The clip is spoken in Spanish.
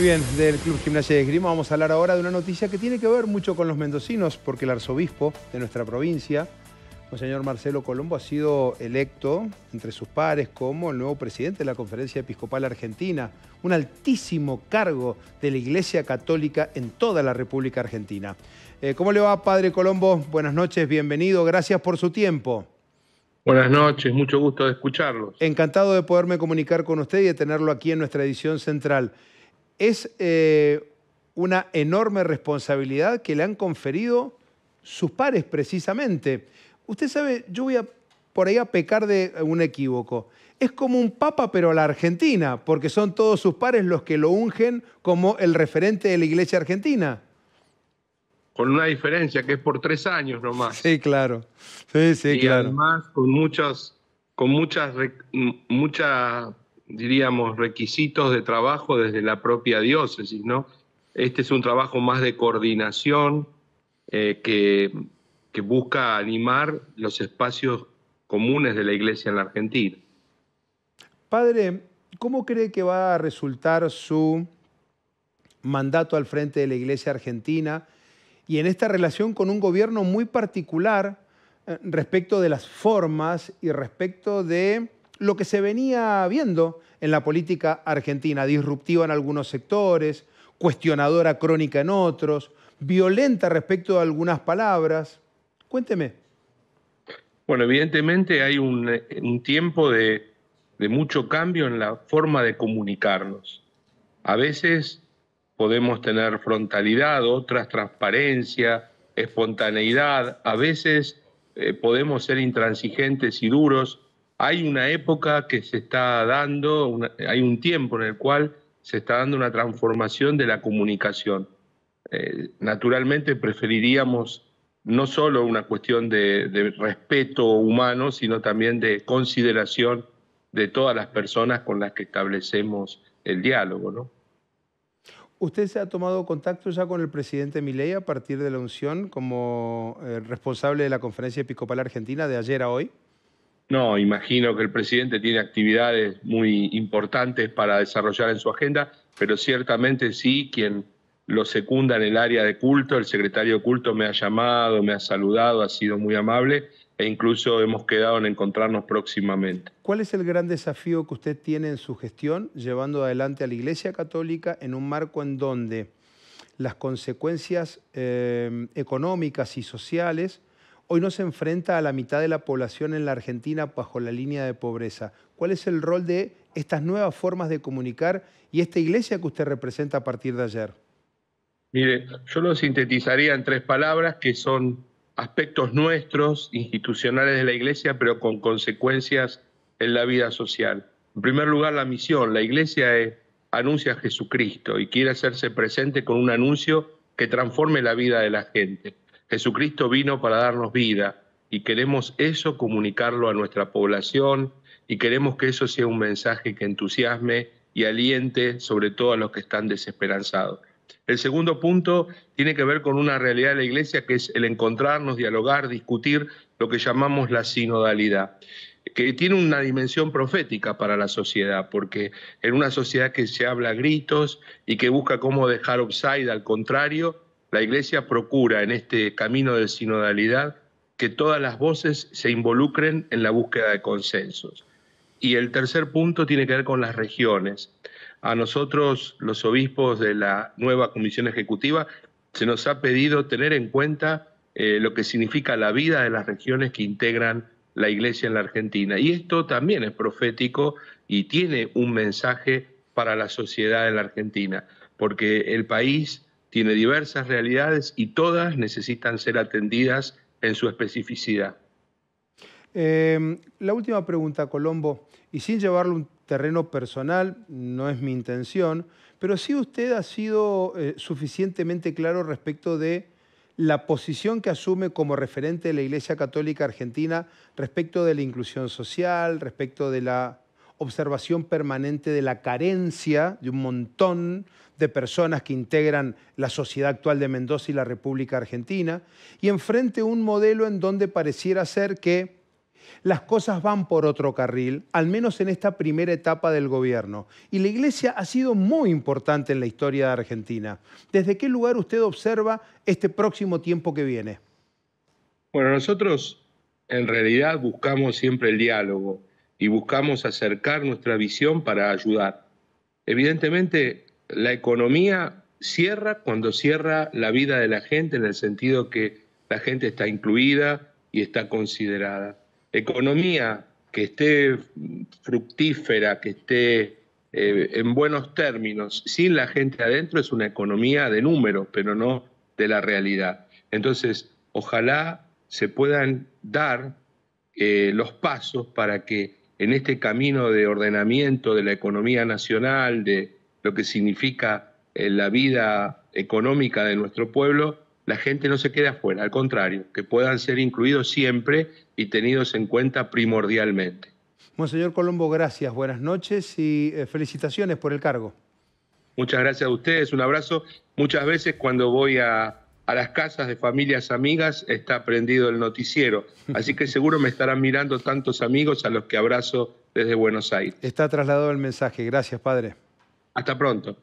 Bien, del Club Gimnasia de Esgrima vamos a hablar ahora de una noticia que tiene que ver mucho con los mendocinos, porque el arzobispo de nuestra provincia, el señor Marcelo Colombo, ha sido electo entre sus pares como el nuevo presidente de la Conferencia Episcopal Argentina, un altísimo cargo de la Iglesia Católica en toda la República Argentina. Eh, ¿Cómo le va, Padre Colombo? Buenas noches, bienvenido, gracias por su tiempo. Buenas noches, mucho gusto de escucharlos. Encantado de poderme comunicar con usted y de tenerlo aquí en nuestra edición central es eh, una enorme responsabilidad que le han conferido sus pares precisamente. Usted sabe, yo voy a por ahí a pecar de un equívoco. Es como un papa, pero a la Argentina, porque son todos sus pares los que lo ungen como el referente de la iglesia argentina. Con una diferencia que es por tres años nomás. Sí, claro. Sí, sí, y Además, con muchas, con muchas, mucha diríamos, requisitos de trabajo desde la propia diócesis, ¿no? Este es un trabajo más de coordinación eh, que, que busca animar los espacios comunes de la Iglesia en la Argentina. Padre, ¿cómo cree que va a resultar su mandato al frente de la Iglesia Argentina y en esta relación con un gobierno muy particular eh, respecto de las formas y respecto de lo que se venía viendo en la política argentina, disruptiva en algunos sectores, cuestionadora crónica en otros, violenta respecto a algunas palabras. Cuénteme. Bueno, evidentemente hay un, tiempo de, mucho cambio en la forma de comunicarnos. A veces podemos tener frontalidad, otras transparencia, espontaneidad, a veces eh, podemos ser intransigentes y duros, hay una época que se está dando, hay un tiempo en el cual se está dando una transformación de la comunicación. Eh, naturalmente preferiríamos no solo una cuestión de, respeto humano, sino también de consideración de todas las personas con las que establecemos el diálogo. ¿Usted se ha tomado contacto ya con el presidente Milei a partir de la unción como eh, responsable de la Conferencia Episcopal Argentina de ayer a hoy? No, imagino que el presidente tiene actividades muy importantes para desarrollar en su agenda, pero ciertamente sí, quien lo secunda en el área de culto, el secretario de culto me ha llamado, me ha saludado, ha sido muy amable e incluso hemos quedado en encontrarnos próximamente. ¿Cuál es el gran desafío que usted tiene en su gestión llevando adelante a la Iglesia Católica en un marco en donde las consecuencias eh, económicas y sociales hoy no se enfrenta a la mitad de la población en la Argentina bajo la línea de pobreza. ¿Cuál es el rol de estas nuevas formas de comunicar y esta iglesia que usted representa a partir de ayer? Mire, yo lo sintetizaría en tres palabras que son aspectos nuestros, institucionales de la iglesia, pero con consecuencias en la vida social. En primer lugar, la misión. La iglesia anuncia a Jesucristo y quiere hacerse presente con un anuncio que transforme la vida de la gente. Jesucristo vino para darnos vida y queremos eso comunicarlo a nuestra población y queremos que eso sea un mensaje que entusiasme y aliente sobre todo a los que están desesperanzados. El segundo punto tiene que ver con una realidad de la Iglesia que es el encontrarnos, dialogar, discutir lo que llamamos la sinodalidad que tiene una dimensión profética para la sociedad, porque en una sociedad que se habla a gritos y que busca cómo dejar offside al contrario, la Iglesia procura en este camino de sinodalidad que todas las voces se involucren en la búsqueda de consensos. Y el tercer punto tiene que ver con las regiones. A nosotros, los obispos de la nueva Comisión Ejecutiva, se nos ha pedido tener en cuenta eh, lo que significa la vida de las regiones que integran la Iglesia en la Argentina. Y esto también es profético y tiene un mensaje para la sociedad en la Argentina, porque el país tiene diversas realidades y todas necesitan ser atendidas en su especificidad. Em, la última pregunta, Colombo, y sin llevarlo un terreno personal, no es mi intención, pero sí usted ha sido eh, suficientemente claro respecto de la posición que asume como referente de la Iglesia Católica Argentina respecto de la inclusión social, respecto de la observación permanente de la carencia de un montón de personas que integran la sociedad actual de Mendoza y la República Argentina, y enfrente un modelo en donde pareciera ser que las cosas van por otro carril, al menos en esta primera etapa del gobierno. Y la Iglesia ha sido muy importante en la historia de Argentina. ¿Desde qué lugar usted observa este próximo tiempo que viene? Bueno, nosotros en realidad buscamos siempre el diálogo y buscamos acercar nuestra visión para ayudar. Evidentemente, la economía cierra cuando cierra la vida de la gente en el sentido que la gente está incluida y está considerada. Economía que esté fructífera, que esté eh, en buenos términos, sin la gente adentro, es una economía de números, pero no de la realidad. Entonces, ojalá se puedan dar eh, los pasos para que en este camino de ordenamiento de la economía nacional, de lo que significa eh, la vida económica de nuestro pueblo, la gente no se queda afuera, al contrario, que puedan ser incluidos siempre y tenidos en cuenta primordialmente. Monseñor Colombo, gracias, buenas noches y eh, felicitaciones por el cargo. Muchas gracias a ustedes, un abrazo. Muchas veces cuando voy a, a las casas de familias amigas está prendido el noticiero. Así que seguro me estarán mirando tantos amigos a los que abrazo desde Buenos Aires. Está trasladado el mensaje. Gracias, padre. Hasta pronto.